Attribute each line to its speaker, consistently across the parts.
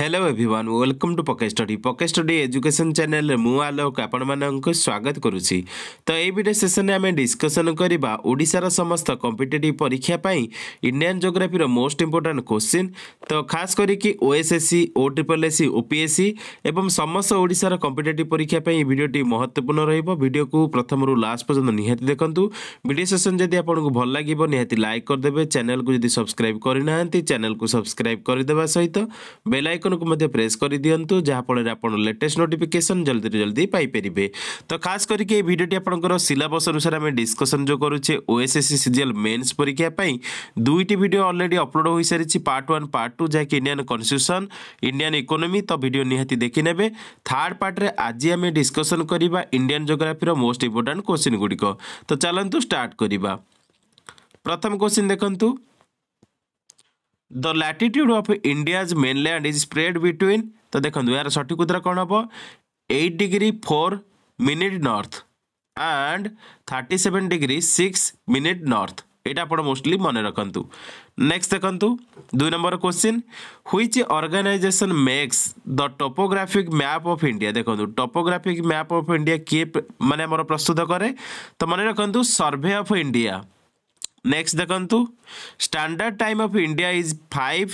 Speaker 1: Hello everyone welcome to Poke Study Poke Study education channel মু আলোক আপনার স্বাগত করুছি তো এই ভিডিও সেসনে আমি ডিসকসন করা ওড়শার সমস্ত কম্পিটেটিভ পরীক্ষা পাই ইন্ডিয়ান জিওগ্রাফির মোস্ট ইম্পর্টাট কোশ্চিন তো খাস করি ওএসএসসি ও ট্রিপল এসি ওপিএসসি এবং সমস্ত ওড়শার কম্পিটেটিভ পরীক্ষা পাই এই ভিডিওটি মহত্বপূর্ণ রহব ভিডিওকে প্রথমর লাস্ট পর্যন্ত নিহতি দেখুন ভিডিও সেসন যদি আপনার ভাল লাগবে নিহতি লাইক করেদেবে চ্যানেলকে যদি সবসক্রাইব করে না চ্যানেলকে সবসক্রাইব করেদেবা সহ বেল আইকন ଆଇକନ୍କୁ ମଧ୍ୟ ପ୍ରେସ୍ କରିଦିଅନ୍ତୁ ଯାହାଫଳରେ ଆପଣ ଲେଟେଷ୍ଟ ନୋଟିଫିକେସନ୍ ଜଲ୍ଦିରୁ ଜଲ୍ଦି ପାଇପାରିବେ ତ ଖାସ୍ କରିକି ଏହି ଭିଡ଼ିଓଟି ଆପଣଙ୍କର ସିଲାବସ୍ ଅନୁସାରେ ଆମେ ଡିସ୍କସନ୍ ଯେଉଁ କରୁଛେ ଓଏସ୍ଏସ୍ସି ସିଜିଏଲ୍ ମେନ୍ସ ପରୀକ୍ଷା ପାଇଁ ଦୁଇଟି ଭିଡ଼ିଓ ଅଲରେଡ଼ି ଅପଲୋଡ଼ ହୋଇସାରିଛି ପାର୍ଟ ୱାନ୍ ପାର୍ଟ ଟୁ ଯାହାକି ଇଣ୍ଡିଆନ୍ କନଷ୍ଟିଚ୍ୟୁସନ୍ ଇଣ୍ଡିଆନ୍ ଇକୋନୋମି ତ ଭିଡ଼ିଓ ନିହାତି ଦେଖିନେବେ ଥାର୍ଡ଼ ପାର୍ଟରେ ଆଜି ଆମେ ଡିସ୍କସନ୍ କରିବା ଇଣ୍ଡିଆନ୍ ଜୋଗ୍ରାଫିର ମୋଷ୍ଟ ଇମ୍ପୋର୍ଟାଣ୍ଟ କୋଶ୍ଚିନ୍ ଗୁଡ଼ିକ ତ ଚାଲନ୍ତୁ ଷ୍ଟାର୍ଟ କରିବା ପ୍ରଥମ କୋଶ୍ଚିନ୍ ଦେଖନ୍ତୁ the latitude of India's mainland is spread between ତ ଦେଖନ୍ତୁ ଏହାର ସଠିକ୍ ଉତ୍ତର କ'ଣ ହେବ eight degree four minute north and thirty seven degree six minute north ଏଇଟା ଆପଣ ମୋଷ୍ଟଲି ମନେ ରଖନ୍ତୁ ନେକ୍ସଟ ଦେଖନ୍ତୁ ଦୁଇ number question which organisation makes the topographic map of India ଦେଖନ୍ତୁ ଟୋପୋଗ୍ରାଫିକ୍ ମ୍ୟାପ୍ ଅଫ୍ ଇଣ୍ଡିଆ କିଏ ମାନେ ଆମର ପ୍ରସ୍ତୁତ କରେ ତ ମନେ ରଖନ୍ତୁ ସର୍ଭେ ଅଫ୍ ଇଣ୍ଡିଆ নেক্সট দেখন্তু standard time of India is five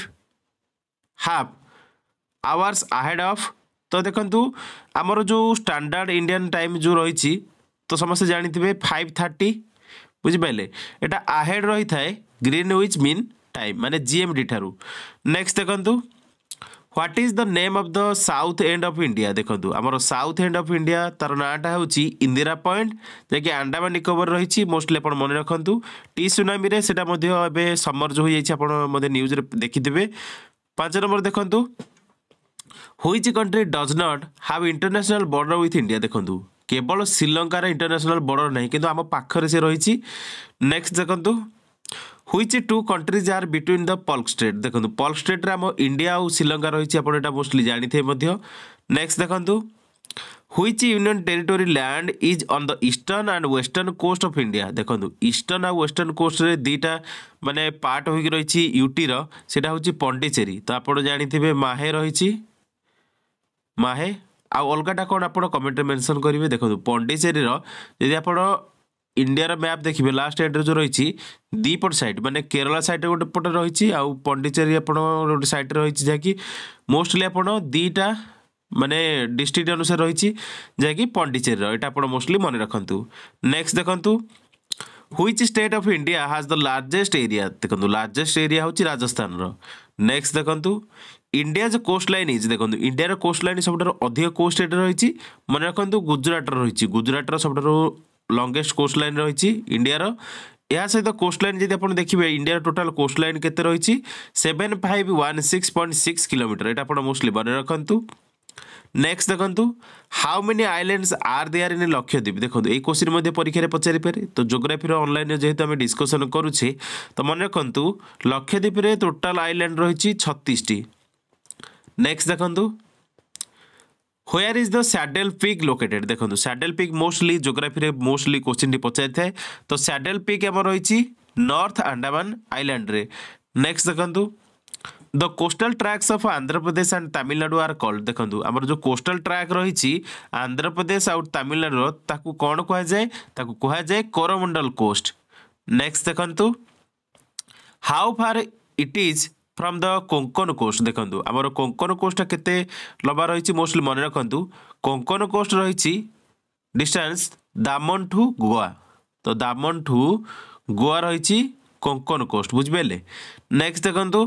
Speaker 1: half hours ahead of তো দেখন্তু আমার যে স্ট্যান্ডার্ড ইন্ডিয়ান টাইম যে রয়েছে তো সমস্তে জাঁথিবে ফাইভ থার্টি বুঝিপারে এটা আহেড রয়ে থাকে গ্রিন উইচ মিন টাইম মানে জিএমডি ঠার নেক্সট দেখন্তু what is the name of the south end of India দেখন্তু আমার সাউথ এন্ড অফ ইন্ডিয়া তার নাঁটা হচ্ছে ইন্দিরা পয়েন্ট যাকি আন্ডামান নিকোবর রয়েছে মোস্টলি আপনার মনে রাখতু টি সুনামিরে সেটা মধ্যে এবে সমর্জ হয়ে যাই আপনার নিউজরে দেখিদেবে পাঁচ নম্বর দেখন্তু which country does not have international border with India দেখন্তু কেবল শ্রীলঙ্কার ইন্টরন্যাশনাল বর্ডর নাই কিন্তু আমার পাখে সে রয়েছে নেক্সট দেখন্তু which two countries are between the Palk strait দেখুন ପଲ୍କ ଷ୍ଟେଟ୍ରେ আমার ইন্ডিয়া ও শ্রীলঙ্কা রয়েছে আপনার এটা মোস্টলি জাঁথে নেক্সট দেখুন which union territory land is on the eastern and western coast of India দেখুন ইষ্টর্ন আর ওয়েস্টর্ন কোস্টরে দুইটা মানে পার্ট হয়ে রয়েছে ইউটি সেটা হচ্ছে পন্ডিচেরি তো আপনার জাঁথে মাহে রয়েছে মাহে আলগাটা কম আপনার কমেন্টে মেনশন করবে দেখুন পন্ডিচেরি যদি আপনার ইন্ডিয়ার ম্যাপ দেখবে লাস্ট সাইড্রে ଯେଉଁ ରହିଛି ଦୁଇପଟ ସାଇଡ୍ ମାନେ କେରଳ ସାଇଡ୍ରେ ଗୋଟେ ପଟେ ରହିଛି ଆଉ ପଣ୍ଡିଚେରୀ ଆପଣ ଗୋଟେ ସାଇଡ୍ରେ ରହିଛି ଯାହାକି ମୋଷ୍ଟଲି ଆପଣ ଦୁଇଟା ମାନେ ଡିଷ୍ଟ୍ରିକ୍ଟ ଅନୁସାରେ ରହିଛି ଯାହାକି ପଣ୍ଡିଚେରୀର ଏଇଟା ଆପଣ ମୋଷ୍ଟଲି ମନେ ରଖନ୍ତୁ ନେକ୍ସଟ ଦେଖନ୍ତୁ which state of India has the largest area দেখুন লার্জেস্ট এরিয়া হচ্ছে রাজস্থানর নেক্সট দেখুন ইন্ডিয়া যে কোস্ট লাইন ইজ দেখুন ইন্ডিয়ার কোস্ট লাইন সবুঠার অধিক কোস্ট এটি রয়েছে মনে রাখুন গুজরাটর রয়েছে গুজরাটর সবুঠার ଲଙ୍ଗେଷ୍ଟ କୋଷ୍ଟ ଲାଇନ୍ ରହିଛି ଇଣ୍ଡିଆର ଏହା ସହିତ କୋଷ୍ଟ ଲାଇନ୍ ଯଦି ଆପଣ ଦେଖିବେ ଇଣ୍ଡିଆର ଟୋଟାଲ କୋଷ୍ଟ ଲାଇନ୍ କେତେ ରହିଛି seven five one six point six kilometre ଏଇଟା ଆପଣ ମୋଷ୍ଟଲି ମନେ ରଖନ୍ତୁ ନେକ୍ସଟ ଦେଖନ୍ତୁ how many islands are there in Lakshadweep ଦେଖନ୍ତୁ ଏଇ କୋଶ୍ଚିନ୍ ମଧ୍ୟ ପରୀକ୍ଷାରେ ପଚାରିପାରେ ତ ଜୋଗ୍ରାଫିର ଅନଲାଇନ୍ରେ ଯେହେତୁ ଆମେ ଡିସ୍କସନ୍ କରୁଛେ ତ ମନେ ରଖନ୍ତୁ ଲକ୍ଷଦ୍ୱୀପରେ ଟୋଟାଲ ଆଇଲ୍ୟାଣ୍ଡ ରହିଛି ଛତିଶଟି ନେକ୍ସଟ ଦେଖନ୍ତୁ where is the saddle peak located দেখুন স্যাডেল পিক মোস্টলি জোগ্রাফিরে মোস্টলি কোশ্চিনটি পচারি থাকে তো স্যাডেল পিক আমার রয়েছে নর্থ আন্ডামান আইল্যান্ডে নেক্সট দেখুন the coastal tracts of Andhra Pradesh and Tamil Nadu are called देखो आमर जो कोस्टल ट्रैक रही आंध्र प्रदेश आउ तमिलनाडु कौन कहुए कहुए कोरमंडल कोस्ट नेक्स्ट देखु how far it is from the Konkan coast ଦେଖନ୍ତୁ ଆମର କୋଙ୍କନ କୋଷ୍ଟଟା କେତେ ଲମ୍ବା ରହିଛି ମୋଷ୍ଟଲି ମନେ ରଖନ୍ତୁ କୋଙ୍କନ କୋଷ୍ଟ ରହିଛି ଡିଷ୍ଟାନ୍ସ ଦାମନ ଠୁ ଗୋଆ ତ ଦାମନ ଠୁ ଗୋଆ ରହିଛି କୋଙ୍କନ କୋଷ୍ଟ ବୁଝିପାରିଲେ ନେକ୍ସଟ ଦେଖନ୍ତୁ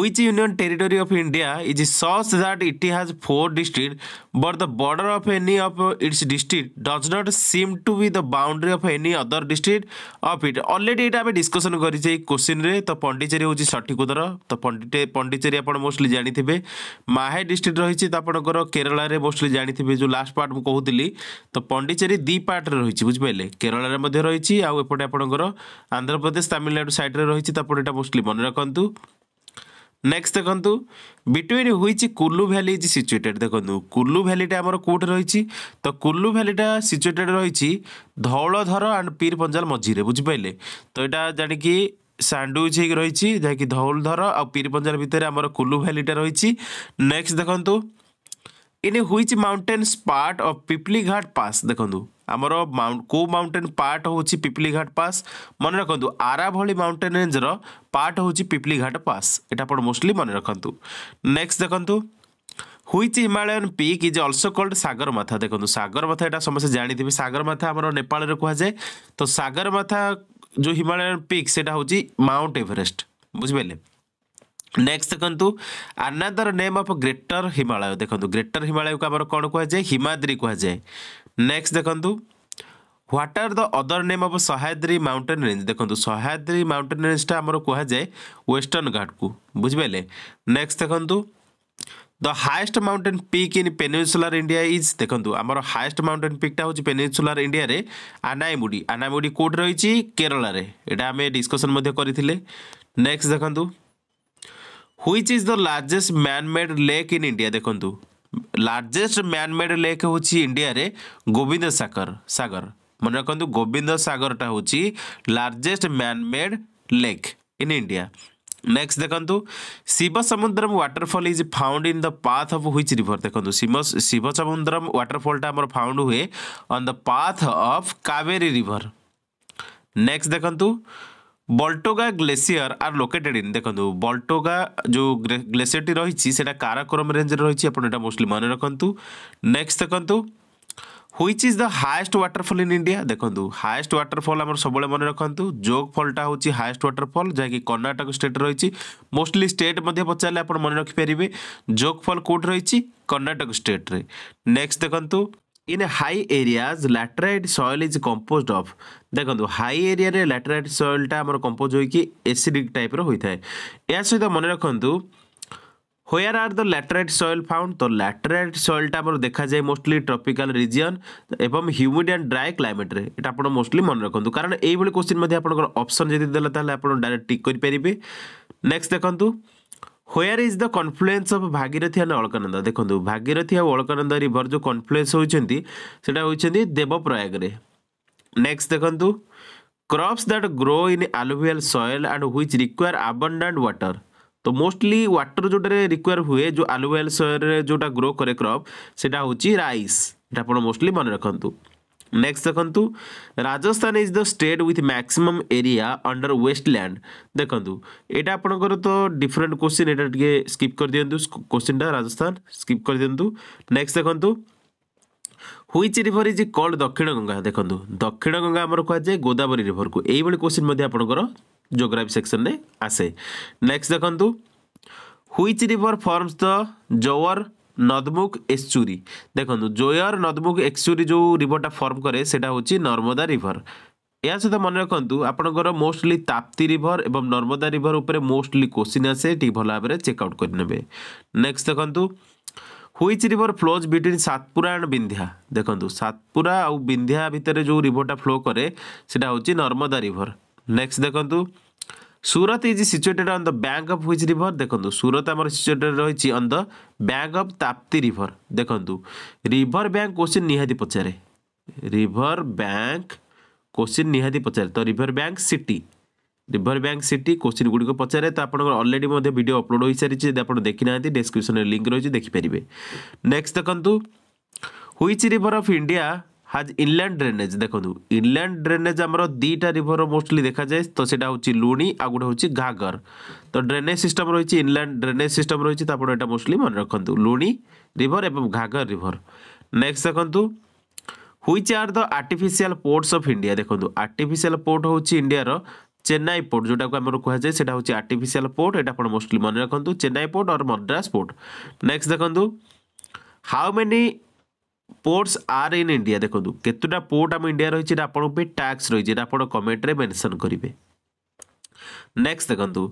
Speaker 1: which union territory of India is such that it has four districts, but the border of any of its district does not seem to be the boundary of any other district of it. Already এটা আমি discussion করেছি এই কোশ্চিন্রে তো পন্ডিচেরি হচ্ছে সঠিক উত্তর তো পন্ডিচেরি আপনার মোস্টলি জাঁথিবে মাহে ডিস্ট্রিক্ট রয়েছে তো আপনার কেরলার মোস্টলি জাঁথিবে যে লাস্ট পার্ট মু কହୁଥିଲି তো পন্ডিচেরি দুই পার্টরে রয়েছে বুঝিপারে কেরলার মধ্যে রয়েছে আপটে আপনার আন্ধ্রপ্রদেশ তামিলনাড়ু সাইড্রে রয়েছে তো আপনার এটা মোস্টলি মনে রাখতু নেক্সট দেখন্তু between which Kullu valley is situated দেখন্তু কুল্লু ভ্যালিটা আমার কোটে রয়েছে তো কুল্লু ভ্যালিটা সিচুয়েটেড রয়েছে ধৌলধর আন্ড পীর পঞ্জাল মঝিরে বুঝিপারে তো এটা জাণিকি স্যান্ডউইচ হয়ে রয়েছে যাকি ধৌলধর আর পীর পঞ্জাল ভিতরে আমার কুল্লু ভ্যালিটা রয়েছে নেক্সট দেখন্তু in which mountains part of Pipli ghat pass দেখন্তু ଆମର କେଉଁ ମାଉଣ୍ଟେନ୍ ପାର୍ଟ ହେଉଛି ପିପିଲିଘାଟ ପାସ୍ ମନେ ରଖନ୍ତୁ ଆରା ଭଳି ମାଉଣ୍ଟେନ୍ ରେଞ୍ଜର ପାର୍ଟ ହେଉଛି ପିପିଲିଘାଟ ପାସ୍ ଏଇଟା ଆପଣ ମୋଷ୍ଟଲି ମନେ ରଖନ୍ତୁ ନେକ୍ସଟ ଦେଖନ୍ତୁ which Himalayan peak is also called Sagarmatha দেখুন সাগরমাথা এটা সমস্ত জাঁথিবে সাগরমাথা আমার নেপালের কুহযায় তো সাগরমাথা যে হিমালয়ান পিক সেটা হচ্ছে মাউন্ট এভরেস্ট বুঝিপারে নেক্সট দেখন্তু another name of greater Himalaya দেখন্তু গ্রেটর হিমালয়কে আমার কোণ কুহযায় হিমাদ্রি কুহযায় ନେକ୍ସଟ ଦେଖନ୍ତୁ what are the other name of Sahyadri mountain range ଦେଖନ୍ତୁ ସହ୍ୟାଦ୍ରି ମାଉଣ୍ଟେନ୍ ରେଞ୍ଜଟା ଆମର କୁହାଯାଏ ୱେଷ୍ଟର୍ଣ୍ଣ ଘାଟକୁ ବୁଝିପାରିଲେ ନେକ୍ସଟ ଦେଖନ୍ତୁ the highest mountain peak in peninsular India is ଦେଖନ୍ତୁ ଆମର ହାଏଷ୍ଟ ମାଉଣ୍ଟେନ୍ ପିକ୍ଟା ହେଉଛି ପେନିନସୁଲାର ଇଣ୍ଡିଆରେ ଆନାଇମୁଡ଼ି ଆନାଇମୁଡ଼ି କେଉଁଠି ରହିଛି କେରଳରେ ଏଇଟା ଆମେ ଡିସ୍କସନ୍ ମଧ୍ୟ କରିଥିଲେ ନେକ୍ସଟ ଦେଖନ୍ତୁ which is the largest man made lake in India ଦେଖନ୍ତୁ लार्जेस्ट मैनमेड लेक हूँ इंडिया रे गोविंद सागर सागर मन रखु गोविंद टा हूँ largest manmade lake in India next देखु Shivasamudram waterfall is found in the path of which river देखो शिव समुद्रम व्टरफलटा फाउंड हुए on the path of Kaveri river next देखु Baltoro glacier are located in দেখুন বল্টোগা যে গ্লেসিয়ারটি রয়েছে সেটা কারাকোরম রেঞ্জে রয়েছে আপনার এটা মোস্টলি মনে রাখুন নেক্সট দেখুন which is the highest waterfall in India দেখুন হায়েস্ট ওয়াটরফল আমার সবুলে মনে রাখতু যোগ ফলটা হচ্ছে হায়েস্ট ওয়াটরফল যাকি কর্ণাটক স্টেট রয়েছে মোস্টলি স্টেট মধ্যে পচারলে আপনার মনে রাখিপারে যোগ ফল কোটি রয়েছে কর্ণাটক স্টেট্রে নেক্সট দেখুন in high areas laterite soil is compose of দেখুন হাই এরিয়ারে ল্যাটেরাইট সয়েলটা আমার কম্পোজ হইকি এসিডিক টাইপর হয়ে এর সহ মনে রাখতু where are the laterite soil found তো ল্যাটেরাইট সয়েলটা আমার দেখা যায় মোস্টলি ট্রপিকাল রিজিয়ন এবং হ্ୟୁମିଡ୍ ଆଣ୍ଡ ଡ୍ରାଏ କ୍ଲାଇମେଟ୍ରେ ଏଇଟା ଆପଣ ମୋଷ୍ଟଲି ମନେ ରଖନ୍ତୁ କାରଣ ଏଇଭଳି କୋଶ୍ଚିନ୍ ମଧ୍ୟ ଆପଣଙ୍କର ଅପସନ୍ ଯଦି ଦେଲା ତାହେଲେ ଆପଣ ଡାଇରେକ୍ଟ ଟିକ୍ କରିପାରିବେ ନେକ୍ସଟ ଦେଖନ୍ତୁ where is the confluence of Bhagirathi and Alaknanda দেখুন भागीरथी আউ অলকানন্দা रिभर जो কনফ্লুয়েন্স হচ্ছেন সেটা হচ্ছেন দেবপ্রয়াগরে নেক্সট দেখুন crops that grow in alluvial soil and which require abundant water तो मोस्टली वाटर जोटा रिक्वायर हुए जो आलुभियल सएल जो ग्रो करे क्रप से हूँ रईस आप मोस्टली मन रखु नेक्स्ट देखु Rajasthan is the state with maximum area under wasteland देखु यहाँ आपंकर तो डिफरेन्ट क्वेश्चन यहाँ टे स्कीप कर दिंटू टा राजस्थान स्कीप कर दिंटू नेक्स्ट देखु which river is called Dakshin Ganga দেখুন দক্ষিণ গঙ্গা আমার কুযায় গোদাবরী রিভর কু এইভাবে কোশ্চিন আপনার सेक्शन में आसे नेक्स्ट देखु হুইচ রিভর फर्मस द जोअर নদমুখ এসচুরি দেখুন জোয়র নদমুখ এক্সচুরি ଯେଉଁ ରିଭର୍ଟା ଫର୍ମ କରେ ସେଇଟା ହେଉଛି ନର୍ମଦା ରିଭର୍ ଏହା ସହିତ ମନେ ରଖନ୍ତୁ ଆପଣଙ୍କର ମୋଷ୍ଟଲି ତାପ୍ତି ରିଭର୍ ଏବଂ ନର୍ମଦା ରିଭର୍ ଉପରେ ମୋଷ୍ଟଲି କୋଶ୍ଚିନ୍ ଆସେ ଟିକେ ଭଲ ଭାବରେ ଚେକ୍ଆଉଟ୍ କରିନେବେ ନେକ୍ସଟ ଦେଖନ୍ତୁ which river flows between Satpura and Vindhya দেখুন সাতপুরা আউ বিন্ধ্যা ভিতরে যে রিভরটা ফ্লো করে সেটা হচ্ছে নর্মদা রিভর নেক্সট দেখুন Surat is situated on the bank of which river देखो सूरत आम सिचुएटेड रही on the bank of Tapti river देखु रिभर बैंक क्वेश्चन निहाती पचारे रिभर बैंक क्वेश्चन निहाती पचारे तो river bank city river bank city question गुड़िक पचारे तो आपलरेडी भिड अपलोड हो सारी आप देखी ना डिस्क्रिपन लिंक रही देखिपारे नेक्स्ट देखु which river of India has inland drainage ଦେଖନ୍ତୁ ଇନଲ୍ୟାଣ୍ଡ ଡ୍ରେନେଜ୍ ଆମର ଦୁଇଟା ରିଭର ମୋଷ୍ଟଲି ଦେଖାଯାଏ ତ ସେଇଟା ହେଉଛି ଲୁଣି ଆଉ ଗୋଟେ ହେଉଛି ଘାଗର ତ ଡ୍ରେନେଜ୍ ସିଷ୍ଟମ୍ ରହିଛି ଇନଲ୍ୟାଣ୍ଡ ଡ୍ରେନେଜ୍ ସିଷ୍ଟମ୍ ରହିଛି ତାପରେ ଏଇଟା ମୋଷ୍ଟଲି ମନେ ରଖନ୍ତୁ ଲୁଣି ରିଭର ଏବଂ ଘାଗର ରିଭର ନେକ୍ସଟ ଦେଖନ୍ତୁ which are the artificial ports of India দেখুন আর্টিফিসিয়াল পোর্ট হচ্ছে ইন্ডিয়ার চেন্নাই পোর্ট যেটা আমার কুহযায় সেটা হচ্ছে আর্টিফিসিয়াল পোর্ট এটা আপনার মোস্টলি মনে রাখুন Chennai port or Madras port next দেখুন how many ports are in India ଦେଖନ୍ତୁ କେତେଟା ପୋର୍ଟ ଆମ ଇଣ୍ଡିଆ ରହିଛି ଏଇଟା ଆପଣଙ୍କ ପାଇଁ ଟ୍ୟାକ୍ସ ରହିଛି ଏଇଟା ଆପଣ କମେଣ୍ଟରେ ମେନସନ୍ କରିବେ নেক্সট দেখন্তু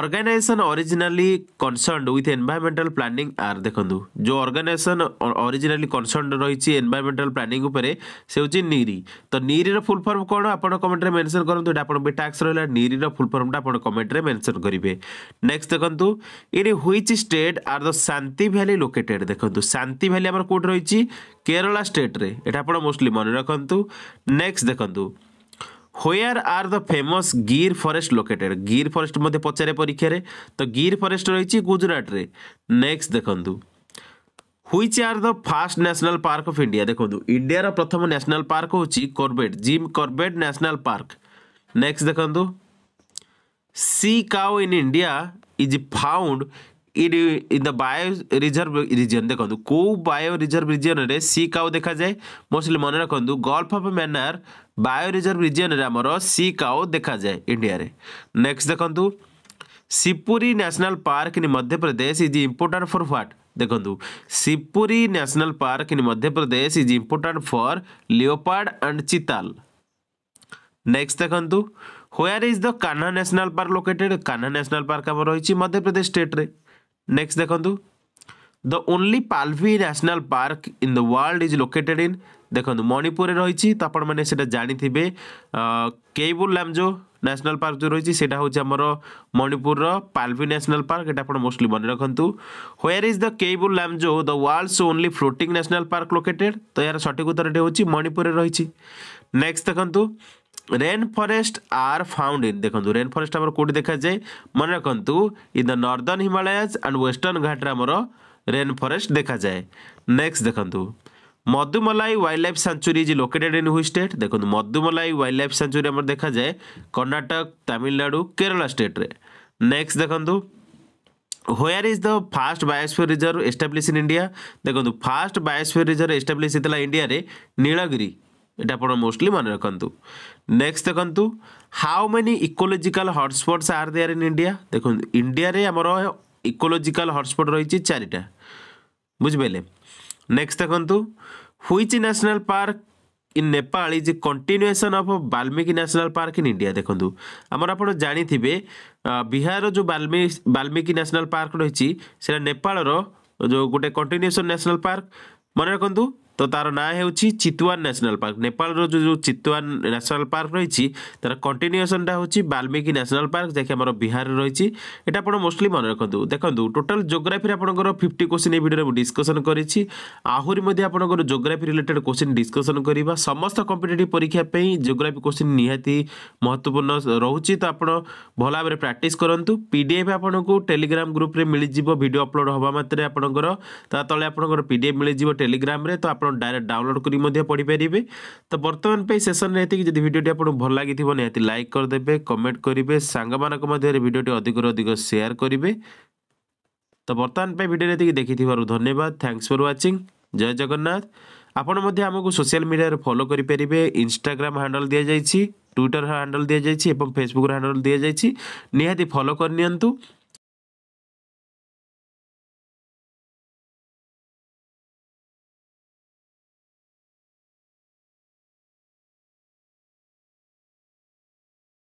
Speaker 1: organisation originally concerned with environmental planning are দেখন্তু যে অর্গানাইজেসন অরিজিনালি কনসর্নড রয়েছে এনভায়রনমেন্টাল প্ল্যানিং উপরে সে হচ্ছে নিরি তো নিরির ফুল ফর্ম কোণ আপনার কমেন্টরে মেনশন করুন এটা আপনার ট্যাক্স রহলা নিরির ফুল ফর্মটা আপনার কমেন্টরে মেনশন করবে নেক্সট দেখন্তু in which state are the শান্তি ভ্যালি লোকেটেড দেখন্তু শান্তি ভ্যালি আমার কোটি রয়েছে কেরলা স্টেট্রে এটা আপনার মোস্টলি মনে রাখতু নেক্সট দেখন্তু where are the famous Gir forest located Gir forest মধ্যে পচারে পরীক্ষার তো গির ফরেস্ট রয়েছে গুজরাটে নেক্সট দেখুন which are the first national park of India দেখুন ইন্ডিয়ার প্রথম ন্যাশনাল পার্ক হচ্ছে Corbett Jim Corbett national park next দেখুন sea cow in India is found in the bio reserve region देखो कौ बायो रिजर्व रिजन में सी cow देखा जाए mostly मन रखु gulf of Mannar bio reserve region में आमर सी काउ देखा जाए इंडिया नेक्स्ट देखु Shivpuri national park in Madhya Pradesh is important for what দেখুন Shivpuri national park in Madhya Pradesh is important for leopard and chital next দেখুন where is the Kanha national park located Kanha national park আমার রয়েছে মধ্যপ্রদেশ স্টেট্রে নেক্সট দেখন্তু দ ওনলি পালভি national park in the world is located in দেখন্তু মণিপুরে রয়েছে তো আপনার সেটা জাঁথিবে কেইবুল ল্যামজো ন্যাশনাল পার্ক যে রয়েছে সেটা হচ্ছে আমার মণিপুরর পালভি ন্যাশনাল পার্ক এটা আপনার মোস্টলি মনে রাখতু where is the Keibul Lamjao the world's only floating national park located তো এর সঠিক উত্তরটি হচ্ছে মণিপুরে রয়েছে নেক্সট দেখন্তু rain forest are found in ଦେଖନ୍ତୁ ରେନ୍ ଫରେଷ୍ଟ ଆମର କେଉଁଠି ଦେଖାଯାଏ ମନେ ରଖନ୍ତୁ in the northern Himalayas and western ଘାଟରେ ଆମର ରେନ୍ ଫରେଷ୍ଟ ଦେଖାଯାଏ ନେକ୍ସଟ ଦେଖନ୍ତୁ Mudumalai wild life sanctuary is located in which state ଦେଖନ୍ତୁ ମଧୁମଲାଇ ୱାଇଲ୍ଡ ଲାଇଫ୍ ସାଞ୍ଚୁରୀ ଆମର ଦେଖାଯାଏ କର୍ଣ୍ଣାଟକ ତାମିଲନାଡ଼ୁ କେରଳ ଷ୍ଟେଟ୍ରେ ନେକ୍ସଟ ଦେଖନ୍ତୁ where is the first biosphere reserve establish in India দেখুন ফার্স্ট বায়োস্ফিয়ার রিজর্ভ এস্টাব্লিশ হয়েছিল ইন্ডিয়ারে নীলগিরি এটা আপনার মোস্টলি মনে রাখতু নেক্সট দেখুন how many ecological hotspot are there in India দেখুন ইন্ডিয়ারে আমার ইকোলোজিকাল হটস্পট রয়েছে চারিটা বুঝিপারে নেক্সট দেখুন which national park in Nepal is continuation of Valmiki national park in India দেখুন আমার আপনার জাঁথিবে বিহার যে বাল্মীকি ন্যাশনাল পার্ক রয়েছে সেটা নেপালর যে গোটে কন্টিনিউয়েসন ন্যাশনাল পার্ক মনে রাখতু তো তার না হচ্ছে চিতওয়ান ন্যাশনাল পার্ক নেপালর যে চিতওয়ান ন্যাশনাল পার্ক রয়েছে তার কন্টিনিউসনটা হচ্ছে বাল্মিকী ন্যাশনাল পার্ক যাকে আমার বিহারে রয়েছে এটা আপনার মোস্টলি মনে রাখতু দেখুন টোটাল জোগ্রাফি আপনার ফিফটি কোশ্চিন এই ভিডিওরে ডিসকসন করেছি আহরি মধ্যে আপনার জোগ্রাফি রিলেটেড কোশ্চিন ডিসকসন করা সমস্ত কম্পিটেটিভ পরীক্ষা পাই জোগ্রাফি কোশ্চিন নিহতি মহত্বপূর্ণ রয়েছে তো আপনার ভাল ভাবে প্র্যাকটিস করতু পিডিএফ আপনার টেলিগ্রাম গ্রুপে মিলিযোগ ভিডিও অপলোড হওয়া মাত্রে আপনার তা তলে আপনার পিডিএফ মিলিযোগ টেলিগ্রামে তো আপনার ଆପଣ ଡାଇରେକ୍ଟ ଡାଉନଲୋଡ଼ କରି ମଧ୍ୟ ପଢ଼ିପାରିବେ ତ ବର୍ତ୍ତମାନ ପାଇଁ ସେସନ୍ରେ ଏତିକି ଯଦି ଭିଡ଼ିଓଟି ଆପଣଙ୍କୁ ଭଲ ଲାଗିଥିବ ନିହାତି ଲାଇକ୍ କରିଦେବେ କମେଣ୍ଟ କରିବେ ସାଙ୍ଗମାନଙ୍କ ମଧ୍ୟରେ ଭିଡ଼ିଓଟି ଅଧିକରୁ ଅଧିକ ସେୟାର କରିବେ ତ ବର୍ତ୍ତମାନ ପାଇଁ ଭିଡ଼ିଓରେ ଏତିକି ଦେଖିଥିବାରୁ ଧନ୍ୟବାଦ thanks for watching Jai Jagannath ଆପଣ ମଧ୍ୟ ଆମକୁ ସୋସିଆଲ ମିଡ଼ିଆରେ ଫଲୋ କରିପାରିବେ ଇନଷ୍ଟାଗ୍ରାମ ହ୍ୟାଣ୍ଡଲ ଦିଆଯାଇଛି ଟ୍ୱିଟର ହ୍ୟାଣ୍ଡଲ ଦିଆଯାଇଛି ଏବଂ ଫେସବୁକର ହ୍ୟାଣ୍ଡଲ ଦିଆଯାଇଛି ନିହାତି ଫଲୋ କରିନିଅନ୍ତୁ